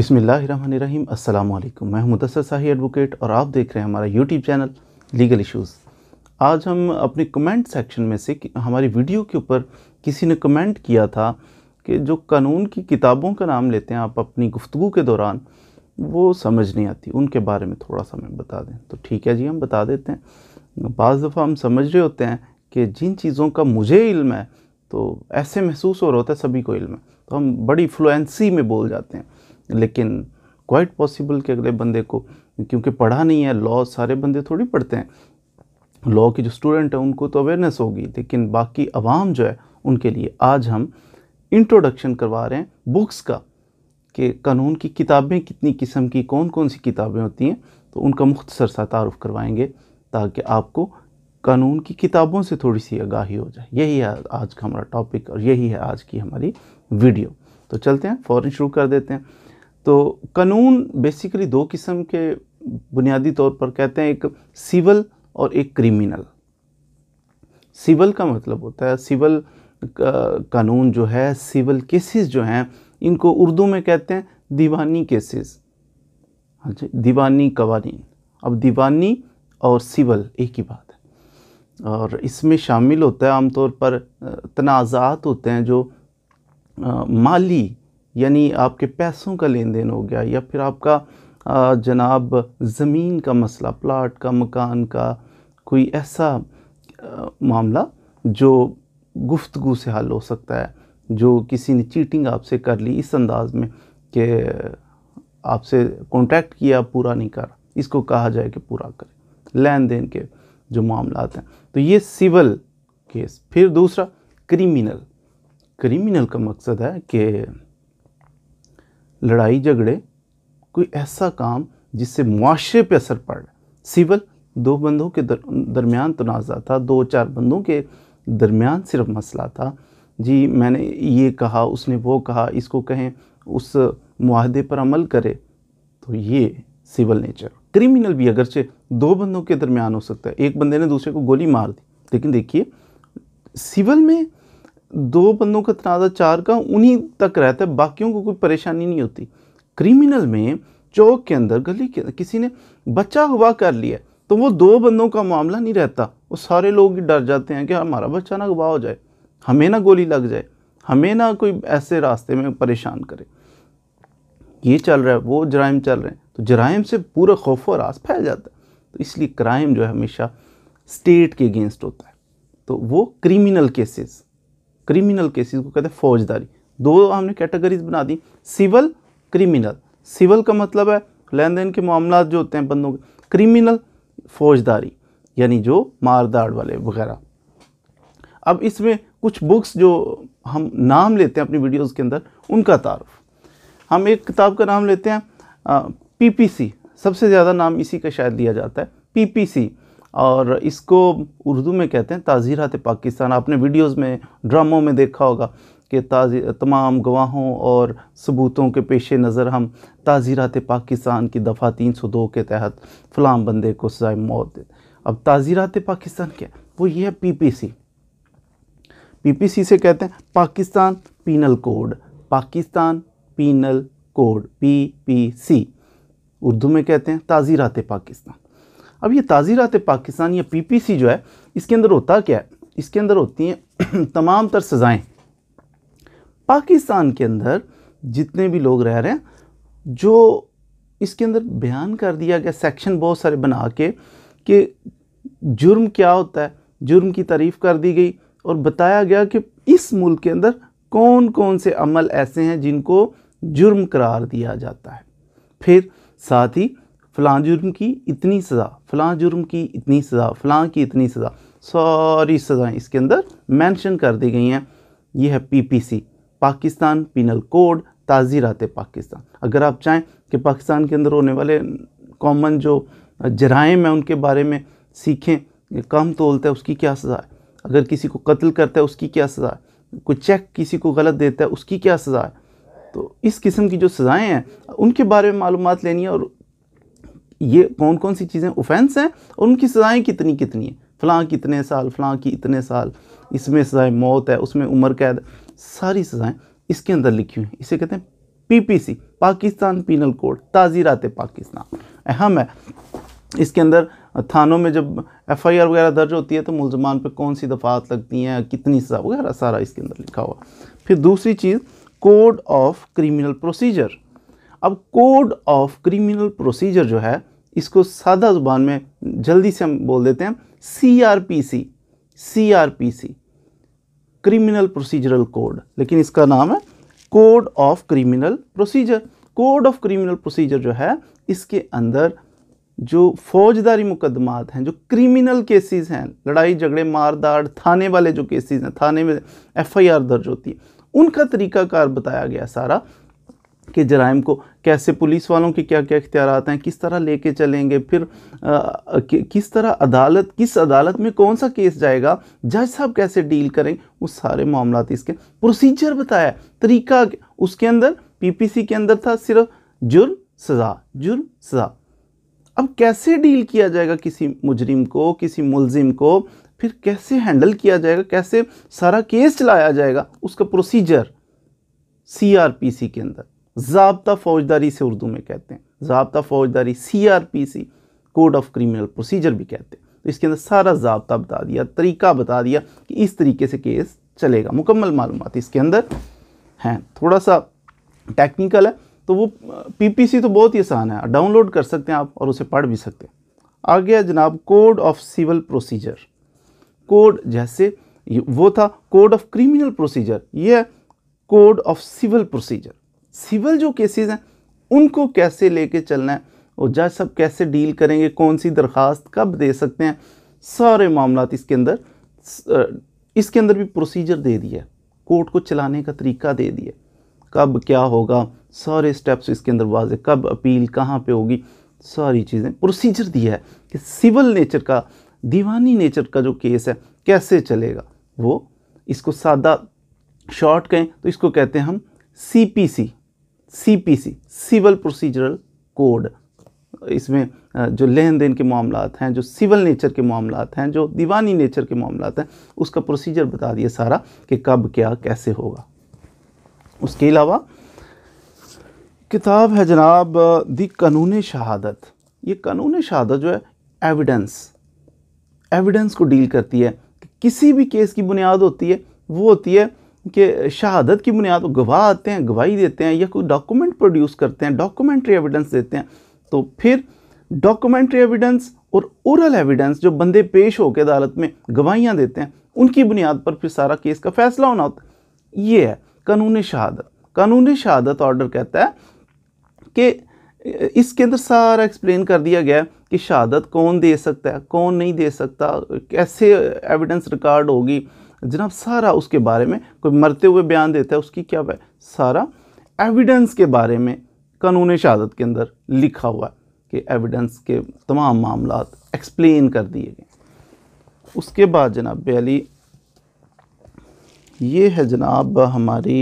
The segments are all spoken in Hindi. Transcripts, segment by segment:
बिसमीम् अल्लाम मैं हूं मुदसर साही एडवोकेट और आप देख रहे हैं हमारा यूट्यूब चैनल लीगल इश्यूज़ आज हम अपने कमेंट सेक्शन में से हमारी वीडियो के ऊपर किसी ने कमेंट किया था कि जो कानून की किताबों का नाम लेते हैं आप अपनी गुफ्तु के दौरान वो समझ नहीं आती उनके बारे में थोड़ा सा हमें बता दें तो ठीक है जी हम बता देते हैं बज़ दफ़ा हम समझ रहे होते हैं कि जिन चीज़ों का मुझे इल्म है तो ऐसे महसूस हो रहा होता है सभी को इल्म है तो हम बड़ी फ्लुएंसी में बोल जाते हैं लेकिन क्वाइट पॉसिबल कि अगले बंदे को क्योंकि पढ़ा नहीं है लॉ सारे बंदे थोड़ी पढ़ते हैं लॉ के जो स्टूडेंट हैं उनको तो अवेयरनेस होगी लेकिन बाकी आवाम जो है उनके लिए आज हम इंट्रोडक्शन करवा रहे हैं बुक्स का कि कानून की किताबें कितनी किस्म की कौन कौन सी किताबें होती हैं तो उनका मुख्तसर सा तारफ़ करवाएँगे ताकि आपको कानून की किताबों से थोड़ी सी आगाही हो जाए यही है आज का हमारा टॉपिक और यही है आज की हमारी वीडियो तो चलते हैं फ़ौर शुरू कर देते हैं तो कानून बेसिकली दो किस्म के बुनियादी तौर पर कहते हैं एक सिविल और एक क्रिमिनल सिविल का मतलब होता है सिविल कानून जो है सिविल केसेस जो हैं इनको उर्दू में कहते हैं दीवानी केसेस हाँ जी दीवानी कवानी अब दीवानी और सिविल एक ही बात है और इसमें शामिल होता है आमतौर पर तनाज़ात होते हैं जो आ, माली यानी आपके पैसों का लेन देन हो गया या फिर आपका जनाब ज़मीन का मसला प्लाट का मकान का कोई ऐसा मामला जो गुफ्तगु से हल हो सकता है जो किसी ने चीटिंग आपसे कर ली इस अंदाज़ में कि आपसे कॉन्टैक्ट किया पूरा नहीं करा इसको कहा जाए कि पूरा करें लेन देन के जो मामला हैं तो ये सिविल केस फिर दूसरा क्रिमिनल क्रिमिनल का मकसद है कि लड़ाई झगड़े कोई ऐसा काम जिससे मुआरे पर असर पड़ सिविल दो बंदों के दरमियान तनाज़ा था दो चार बंदों के दरमियान सिर्फ मसला था जी मैंने ये कहा उसने वो कहा इसको कहें उस माहदे पर अमल करे तो ये सिविल नेचर क्रिमिनल भी अगरचे दो बंदों के दरमियान हो सकता है एक बंदे ने दूसरे को गोली मार दी लेकिन देखिए सिविल में दो बंदों का तनाज़ा चार का उन्हीं तक रहता है बाकियों को कोई परेशानी नहीं होती क्रिमिनल में चौक के अंदर गली के अंदर किसी ने बच्चा हुआ कर लिया तो वो दो बंदों का मामला नहीं रहता वो सारे लोग डर जाते हैं कि हमारा बच्चा ना गवाह हो जाए हमें ना गोली लग जाए हमें ना कोई ऐसे रास्ते में परेशान करे ये चल रहा है वो जराइम चल रहे हैं तो जराइम से पूरा खौफ और आस फैल जाता है तो इसलिए क्राइम जो है हमेशा स्टेट के अगेंस्ट होता है तो वो क्रिमिनल केसेस क्रिमिनल केसेस को कहते हैं फौजदारी दो हमने कैटेगरीज बना दी सिविल क्रिमिनल सिविल का मतलब है लेन देन के मामला जो होते हैं बंदों के क्रिमिनल फौजदारी यानी जो मारदाड़ वाले वगैरह अब इसमें कुछ बुक्स जो हम नाम लेते हैं अपनी वीडियोज़ के अंदर उनका तारफ़ हम एक किताब का नाम लेते हैं सी सबसे ज़्यादा नाम इसी का शायद लिया जाता है सी और इसको उर्दू में कहते हैं ताज़ीरात पाकिस्तान आपने वीडियोस में ड्रामों में देखा होगा कि ताज़ी तमाम गवाहों और सबूतों के पेश नज़र हम ताज़ीरात पाकिस्तान की दफ़ा तीन सौ दो के तहत फ़लाम बंदे को सजाए मौत दे अब ताज़ीरात पाकिस्तान क्या वो ये है P P P C P C से कहते हैं Pakistan penal code Pakistan penal code P P C Urdu में कहते हैं ताज़ीरात पाकिस्तान अब ये ताज़ीरत पाकिस्तान या पीपीसी जो है इसके अंदर होता क्या है इसके अंदर होती हैं तमाम तर सज़ाएँ पाकिस्तान के अंदर जितने भी लोग रह रहे हैं जो इसके अंदर बयान कर दिया गया सेक्शन बहुत सारे बना के कि जुर्म क्या होता है जुर्म की तारीफ़ कर दी गई और बताया गया कि इस मुल्क के अंदर कौन कौन से अमल ऐसे हैं जिनको जुर्म करार दिया जाता है फिर साथ ही फ़लाँ जुर्म की इतनी सज़ा फलां जुर्म की इतनी सज़ा फलां की इतनी सज़ा सारी सज़ाएँ इसके अंदर मैंशन कर दी गई हैं ये है P P C Pakistan penal code ताज़ी रात पाकिस्तान अगर आप चाहें कि पाकिस्तान के अंदर होने वाले कॉमन जो जराइम हैं उनके बारे में सीखें कम तोलता है उसकी क्या सज़ा है अगर किसी को कत्ल करता है उसकी क्या सज़ा है कोई चेक किसी को गलत देता है उसकी क्या सज़ा है तो इस किस्म की जो सज़ाएँ हैं उनके बारे में मालूम लेनी है और ये कौन कौन सी चीज़ें ऑफेंस हैं और उनकी सज़ाएँ कितनी कितनी हैं फ़लाँ कितने साल फ़लाँ की इतने साल इसमें सजाएँ मौत है उसमें उम्र कैद सारी सज़ाएँ इसके अंदर लिखी हुई हैं इसे कहते हैं पीपीसी पाकिस्तान पीनल कोड ताज़ीरात पाकिस्तान अहम है इसके अंदर थानों में जब एफ आई आर वगैरह दर्ज होती है तो मुलजमान पर कौन सी दफ़ात लगती हैं कितनी सज़ा वगैरह सारा इसके अंदर लिखा हुआ फिर दूसरी चीज़ कोड ऑफ क्रिमिनल प्रोसीजर अब कोड ऑफ क्रिमिनल प्रोसीजर जो है इसको सादा ज़ुबान में जल्दी से हम बोल देते हैं C R P C C R P C criminal procedural code लेकिन इसका नाम है code of criminal procedure code of criminal procedure जो है इसके अंदर जो फौजदारी मुकदमात हैं जो क्रिमिनल केसेस हैं लड़ाई झगड़े मारदार थाने वाले जो केसेस हैं थाने में एफआईआर दर्ज होती है उनका तरीकाकार बताया गया सारा के जराइम को कैसे पुलिस वालों के क्या क्या इख्तियार हैं किस तरह लेके चलेंगे फिर आ, कि, किस तरह अदालत किस अदालत में कौन सा केस जाएगा जज साहब कैसे डील करें वो सारे मामला इसके प्रोसीजर बताया तरीका उसके अंदर पीपीसी के अंदर था सिर्फ जुर्म सज़ा जुर्म सज़ा अब कैसे डील किया जाएगा किसी मुजरिम को किसी मुलजिम को फिर कैसे हैंडल किया जाएगा कैसे सारा केस चलाया जाएगा उसका प्रोसीजर सी के अंदर जबता फ़ौजदारी से उर्दू में कहते हैं जबता फ़ौजदारी C R P C code of criminal procedure भी कहते हैं तो इसके अंदर सारा जबता बता दिया तरीका बता दिया कि इस तरीके से केस चलेगा मुकम्मल मालूम इसके अंदर हैं थोड़ा सा टेक्निकल है तो वो पीपीसी तो बहुत ही आसान है डाउनलोड कर सकते हैं आप और उसे पढ़ भी सकते हैं आ गया जनाब code of civil procedure code जैसे वो था कोड ऑफ क्रिमिनल प्रोसीजर ये code of civil procedure civil जो केसेस हैं उनको कैसे लेके चलना है और जज सब कैसे डील करेंगे कौन सी दरख्वास्त कब दे सकते हैं सारे मामला इसके अंदर इसके अंदर भी प्रोसीजर दे दिया कोर्ट को चलाने का तरीका दे दिया कब क्या होगा सारे स्टेप्स इसके अंदर वाज कब अपील कहाँ पे होगी सारी चीज़ें प्रोसीजर दिया है कि सिविल नेचर का दीवानी नेचर का जो केस है कैसे चलेगा वो इसको सादा शॉर्ट कहें तो इसको कहते हैं हम C CPC civil procedural code इसमें जो लेन देन के मामला हैं जो सिविल नेचर के मामला हैं जो दीवानी नेचर के मामला हैं उसका प्रोसीजर बता दिया सारा कि कब क्या कैसे होगा उसके अलावा किताब है जनाब दी कानून शहादत ये कानून शहादत जो है एविडेंस एविडेंस को डील करती है कि किसी भी केस की बुनियाद होती है वो होती है कि शहादत की बुनियाद गवाह आते हैं गवाही देते हैं या कोई डॉक्यूमेंट प्रोड्यूस करते हैं डॉक्यूमेंट्री एविडेंस देते हैं तो फिर डॉक्यूमेंट्री एविडेंस और ओरल एविडेंस जो बंदे पेश होकर अदालत में गवाहियाँ देते हैं उनकी बुनियाद पर फिर सारा केस का फैसला होना होता है ये है कानून शहादत कानून शहादत ऑर्डर कहता है कि इसके अंदर सारा एक्सप्लेन कर दिया गया कि शहादत कौन दे सकता है कौन नहीं दे सकता कैसे एविडेंस रिकॉर्ड होगी जनाब सारा उसके बारे में कोई मरते हुए बयान देता है उसकी क्या है सारा एविडेंस के बारे में कानून शहादत के अंदर लिखा हुआ है कि एविडेंस के तमाम मामला एक्सप्लेन कर दिए गए उसके बाद जनाब बेली ये है जनाब हमारी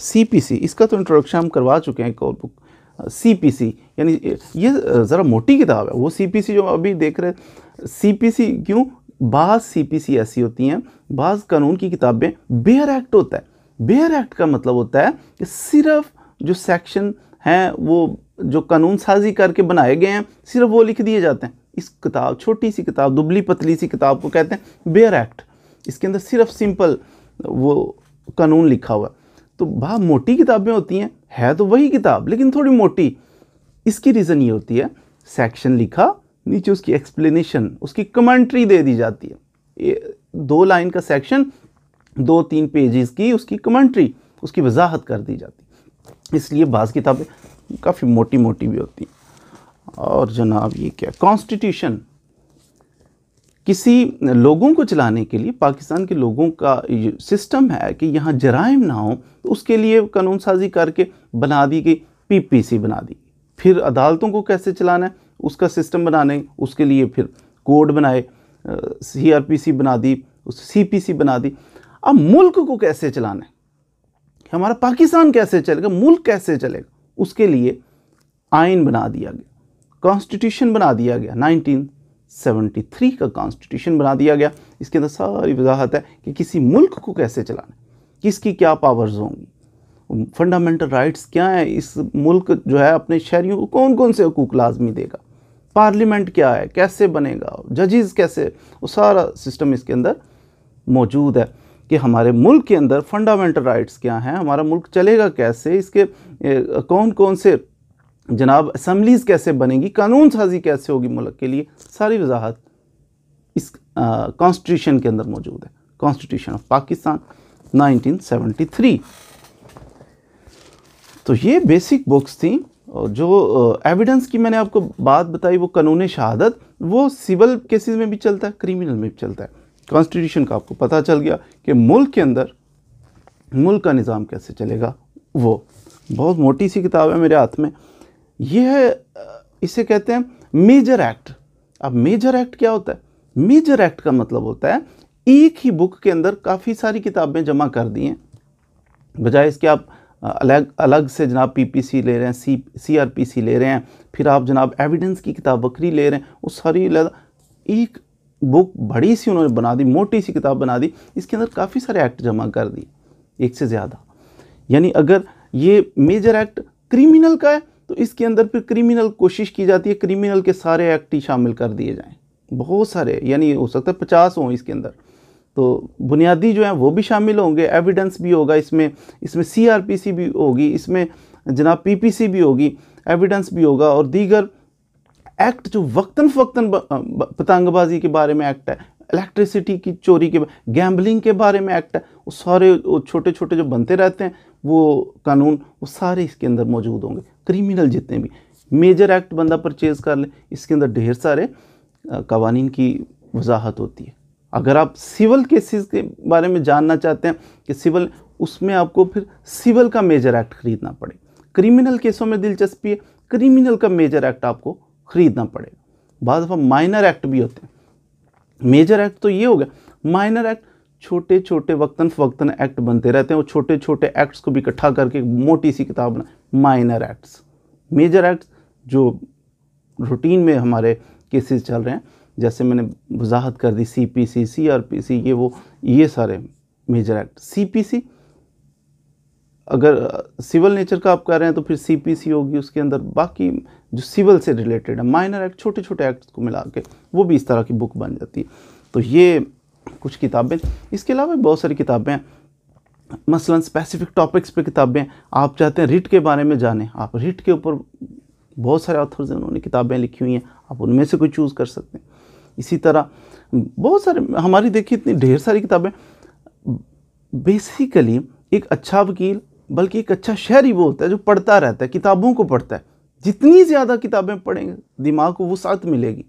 सी पी सी इसका तो इंट्रोडक्शन हम करवा चुके हैं एक और बुक सी पी सी यानी ये ज़रा मोटी किताब है वो सी पी सी जो अभी देख रहे सी पी सी क्यों बाज़ सीपीसी ऐसी होती हैं बाज़ कानून की किताबें बेयर एक्ट होता है बेयर एक्ट का मतलब होता है कि सिर्फ जो सेक्शन हैं वो जो कानून साजी करके बनाए गए हैं सिर्फ वो लिख दिए जाते हैं इस किताब छोटी सी किताब दुबली पतली सी किताब को कहते हैं बेयर एक्ट इसके अंदर सिर्फ सिंपल वो कानून लिखा हुआ तो बा मोटी किताबें होती हैं है तो वही किताब लेकिन थोड़ी मोटी इसकी रीज़न ये होती है सेक्शन लिखा नीचे उसकी एक्सप्लेनेशन उसकी कमेंट्री दे दी जाती है ये दो लाइन का सेक्शन दो तीन पेजेस की उसकी कमेंट्री उसकी वजाहत कर दी जाती इसलिए बाज़ किताबें काफ़ी मोटी मोटी भी होती और जनाब ये क्या कॉन्स्टिट्यूशन किसी लोगों को चलाने के लिए पाकिस्तान के लोगों का सिस्टम है कि यहाँ जराइम ना हो तो उसके लिए कानून साजी करके बना दी गई पीपीसी बना दी फिर अदालतों को कैसे चलाना है उसका सिस्टम बनाने उसके लिए फिर कोड बनाए सी बना दी सी बना दी अब मुल्क को कैसे चलाना है हमारा पाकिस्तान कैसे चलेगा मुल्क कैसे चलेगा उसके लिए आइन बना दिया गया कॉन्स्टिट्यूशन बना दिया गया 1973 का कॉन्स्टिट्यूशन बना दिया गया इसके अंदर सारी वजाहत है कि किसी मुल्क को कैसे चलाना किसकी क्या पावर्स होंगी फंडामेंटल राइट्स क्या हैं इस मुल्क जो है अपने शहरीों को कौन कौन से हकूक लाजमी देगा पार्लियामेंट क्या है कैसे बनेगा जजेस कैसे वो सारा सिस्टम इसके अंदर मौजूद है कि हमारे मुल्क के अंदर फंडामेंटल राइट्स क्या हैं हमारा मुल्क चलेगा कैसे इसके कौन कौन से जनाब असम्बलीज़ कैसे बनेगी कानून साजी कैसे होगी मुल्क के लिए सारी वजाहत इस कॉन्स्टिट्यूशन के अंदर मौजूद है कॉन्स्टिट्यूशन ऑफ पाकिस्तान 1973 तो ये बेसिक बुक्स थी जो एविडेंस की मैंने आपको बात बताई वो कानून शहादत वो सिविल केसेस में भी चलता है क्रिमिनल में भी चलता है कॉन्स्टिट्यूशन का आपको पता चल गया कि मुल्क के अंदर मुल्क का निज़ाम कैसे चलेगा वो बहुत मोटी सी किताब है मेरे हाथ में यह है इसे कहते हैं मेजर एक्ट अब मेजर एक्ट क्या होता है मेजर एक्ट का मतलब होता है एक ही बुक के अंदर काफ़ी सारी किताबें जमा कर दी हैं बजाय इसके आप अलग अलग से जनाब पीपीसी ले रहे हैं सी सीआरपीसी ले रहे हैं फिर आप जनाब एविडेंस की किताब बकरी ले रहे हैं वो सारी एक बुक बड़ी सी उन्होंने बना दी मोटी सी किताब बना दी इसके अंदर काफ़ी सारे एक्ट जमा कर दिए एक से ज़्यादा यानी अगर ये मेजर एक्ट क्रिमिनल का है तो इसके अंदर फिर क्रिमिनल कोशिश की जाती है क्रिमिनल के सारे एक्ट ही शामिल कर दिए जाएँ बहुत सारे यानी हो सकता है पचास हों इसके अंदर तो बुनियादी जो है वो भी शामिल होंगे एविडेंस भी होगा इसमें इसमें सी भी होगी इसमें जनाब पीपीसी भी होगी एविडेंस भी होगा और दीगर एक्ट जो वक्ता फ़क्ता पतंगबाजी के बारे में एक्ट है इलेक्ट्रिसिटी की चोरी के गैम्बलिंग के बारे में एक्ट है वो सारे छोटे छोटे जो बनते रहते हैं वो कानून वो सारे इसके अंदर मौजूद होंगे क्रिमिनल जितने भी मेजर एक्ट बंदा परचेज़ कर ले इसके अंदर ढेर सारे कवानीन की वजाहत होती है अगर आप सिविल केसेस के बारे में जानना चाहते हैं कि सिविल उसमें आपको फिर सिविल का मेजर एक्ट खरीदना पड़ेगा क्रिमिनल केसों में दिलचस्पी है क्रिमिनल का मेजर एक्ट आपको खरीदना पड़ेगा बाद दफ़ा माइनर एक्ट भी होते हैं मेजर एक्ट तो ये हो गया माइनर एक्ट छोटे छोटे वक्तन फवक्तन एक्ट बनते रहते हैं और छोटे छोटे एक्ट्स को भी इकट्ठा करके मोटी सी किताब बना माइनर एक्ट्स मेजर एक्ट्स जो रूटीन में हमारे केसेस चल रहे हैं जैसे मैंने वजाहत कर दी C P C C R P C ये वो ये सारे major act C P C अगर सिविल नेचर का आप कह रहे हैं तो फिर सी पी सी होगी उसके अंदर बाकी जो सिविल से रिलेटेड है माइनर एक्ट छोटे छोटे एक्ट को मिला के वो भी इस तरह की बुक बन जाती है तो ये कुछ किताबें इसके अलावा बहुत सारी किताबें हैं मसलन स्पेसिफिक टॉपिक्स पे किताबें आप चाहते हैं रिट के बारे में जाने आप रिट के ऊपर बहुत सारे ऑथर्स हैं उन्होंने किताबें लिखी हुई हैं आप उनमें से कोई चूज़ कर सकते हैं इसी तरह बहुत सारे हमारी देखिए इतनी ढेर सारी किताबें बेसिकली एक अच्छा वकील बल्कि एक अच्छा शहरी वो होता है जो पढ़ता रहता है किताबों को पढ़ता है जितनी ज़्यादा किताबें पढ़ेंगे दिमाग को वसत मिलेगी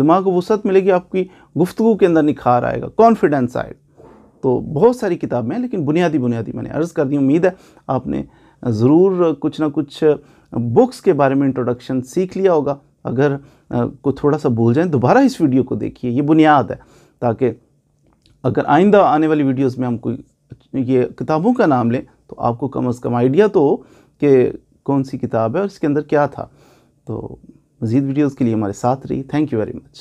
दिमाग को वसत मिलेगी आपकी गुफ्तु के अंदर निखार आएगा कॉन्फिडेंस आएगा तो बहुत सारी किताबें हैं लेकिन बुनियादी बुनियादी मैंने अर्ज़ कर दी उम्मीद है आपने ज़रूर कुछ ना कुछ बुक्स के बारे में इंट्रोडक्शन सीख लिया होगा अगर को थोड़ा सा भूल जाएं दोबारा इस वीडियो को देखिए ये बुनियाद है ताकि अगर आइंदा आने वाली वीडियोस में हम कोई ये किताबों का नाम लें तो आपको कम अज़ कम आइडिया तो हो कि कौन सी किताब है और इसके अंदर क्या था तो मज़ीद वीडियोज़ के लिए हमारे साथ रही थैंक यू वेरी मच